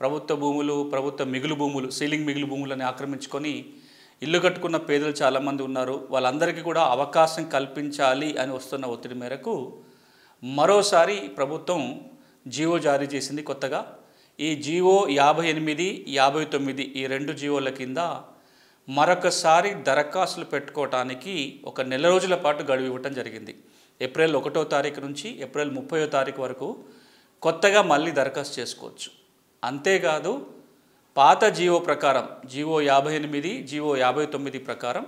ప్రభుత్వ భూములు ప్రభుత్వ మిగులు భూములు సీలింగ్ మిగులు భూములని ఆక్రమించుకొని ఇల్లు కట్టుకున్న పేదలు చాలామంది ఉన్నారు వాళ్ళందరికీ కూడా అవకాశం కల్పించాలి అని వస్తున్న ఒత్తిడి మేరకు మరోసారి ప్రభుత్వం జీవో జారీ చేసింది కొత్తగా ఈ జీవో యాభై ఎనిమిది యాభై తొమ్మిది ఈ రెండు జీవోల కింద మరొకసారి దరఖాస్తులు పెట్టుకోవటానికి ఒక నెల రోజుల పాటు గడువు ఇవ్వటం జరిగింది ఏప్రిల్ ఒకటో తారీఖు నుంచి ఏప్రిల్ ముప్పయో తారీఖు వరకు కొత్తగా మళ్ళీ దరఖాస్తు చేసుకోవచ్చు అంతేకాదు పాత జీవో ప్రకారం జీవో యాభై ఎనిమిది జీవో యాభై తొమ్మిది ప్రకారం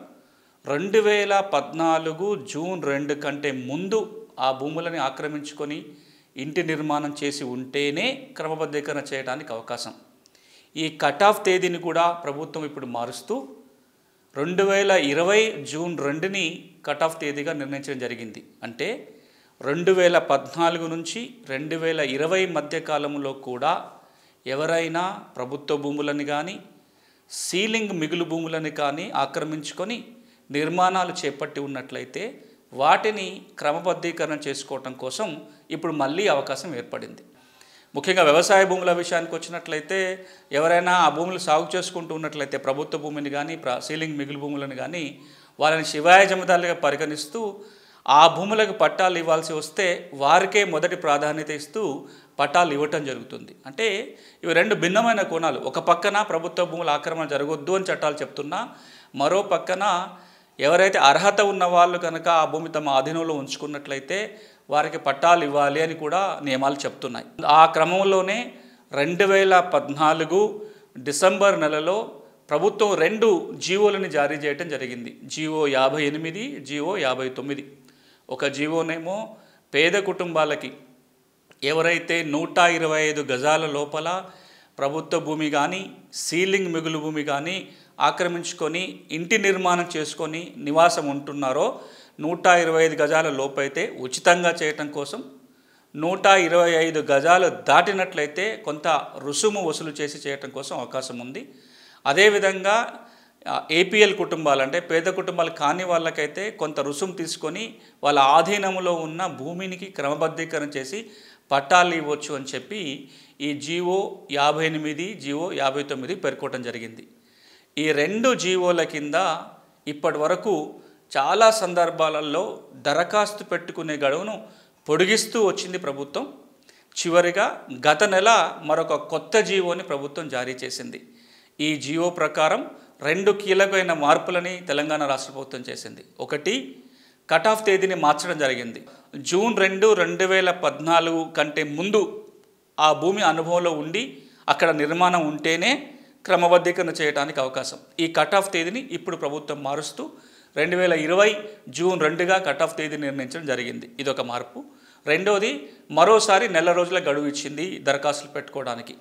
రెండు వేల పద్నాలుగు జూన్ రెండు కంటే ముందు ఆ భూములని ఆక్రమించుకొని ఇంటి నిర్మాణం చేసి ఉంటేనే క్రమబద్ధీకరణ చేయడానికి అవకాశం ఈ కట్ ఆఫ్ తేదీని కూడా ప్రభుత్వం ఇప్పుడు మారుస్తూ రెండు వేల ఇరవై జూన్ రెండుని కట్ ఆఫ్ తేదీగా నిర్ణయించడం జరిగింది అంటే రెండు వేల పద్నాలుగు నుంచి రెండు వేల ఇరవై మధ్యకాలంలో కూడా ఎవరైనా ప్రభుత్వ భూములని కానీ సీలింగ్ మిగులు భూములని కానీ ఆక్రమించుకొని నిర్మాణాలు చేపట్టి ఉన్నట్లయితే వాటిని క్రమబద్ధీకరణ చేసుకోవటం కోసం ఇప్పుడు మళ్ళీ అవకాశం ఏర్పడింది ముఖ్యంగా వ్యవసాయ భూముల విషయానికి వచ్చినట్లయితే ఎవరైనా ఆ భూములు సాగు చేసుకుంటూ ఉన్నట్లయితే ప్రభుత్వ భూమిని కానీ సీలింగ్ మిగులు భూములను కానీ వాళ్ళని శివాయ జమదారులుగా పరిగణిస్తూ ఆ భూములకు పట్టాలు ఇవ్వాల్సి వస్తే వారికే మొదటి ప్రాధాన్యత ఇస్తూ పట్టాలు ఇవ్వటం జరుగుతుంది అంటే ఇవి రెండు భిన్నమైన కోణాలు ఒక పక్కన ప్రభుత్వ భూముల ఆక్రమణ జరగొద్దు అని చట్టాలు చెప్తున్నా మరో పక్కన ఎవరైతే అర్హత ఉన్న వాళ్ళు కనుక ఆ భూమి తమ ఆధీనంలో ఉంచుకున్నట్లయితే వారికి పట్టాలు ఇవ్వాలి అని కూడా నియమాలు చెప్తున్నాయి ఆ క్రమంలోనే రెండు వేల పద్నాలుగు డిసెంబర్ నెలలో ప్రభుత్వం రెండు జీవోలను జారీ చేయటం జరిగింది జీవో యాభై ఎనిమిది జీవో యాభై తొమ్మిది ఒక జీవోనేమో పేద కుటుంబాలకి ఎవరైతే నూట ఇరవై ఐదు గజాల లోపల ప్రభుత్వ భూమి కానీ సీలింగ్ మిగులు భూమి కానీ ఆక్రమించుకొని ఇంటి నిర్మాణం చేసుకొని నివాసం ఉంటున్నారో నూట ఇరవై ఐదు గజాల లోపైతే ఉచితంగా చేయటం కోసం నూట ఇరవై ఐదు గజాలు దాటినట్లయితే కొంత రుసుము వసూలు చేసి చేయటం కోసం అవకాశం ఉంది అదేవిధంగా ఏపీఎల్ కుటుంబాలు అంటే పేద కుటుంబాలు కాని వాళ్ళకైతే కొంత రుసుము తీసుకొని వాళ్ళ ఆధీనంలో ఉన్న భూమినికి క్రమబద్ధీకరణ చేసి పట్టాలు ఇవ్వచ్చు అని చెప్పి ఈ జీవో యాభై ఎనిమిది జీవో యాభై తొమ్మిది పేర్కోవటం జరిగింది ఈ రెండు జీవోల కింద ఇప్పటి వరకు చాలా సందర్భాలలో దరఖాస్తు పెట్టుకునే గడువును పొడిగిస్తూ వచ్చింది ప్రభుత్వం చివరిగా గత నెల మరొక కొత్త జీవోని ప్రభుత్వం జారీ చేసింది ఈ జీవో ప్రకారం రెండు కీలకమైన మార్పులని తెలంగాణ రాష్ట్ర ప్రభుత్వం చేసింది ఒకటి కట్ ఆఫ్ తేదీని మార్చడం జరిగింది జూన్ రెండు రెండు వేల పద్నాలుగు కంటే ముందు ఆ భూమి అనుభవంలో ఉండి అక్కడ నిర్మాణం ఉంటేనే క్రమబద్ధీకరణ చేయడానికి అవకాశం ఈ కట్ ఆఫ్ తేదీని ఇప్పుడు ప్రభుత్వం మారుస్తూ రెండు వేల ఇరవై జూన్ రెండుగా కట్ ఆఫ్ తేదీ నిర్ణయించడం జరిగింది ఇదొక మార్పు రెండోది మరోసారి నెల రోజుల గడువు ఇచ్చింది దరఖాస్తులు పెట్టుకోవడానికి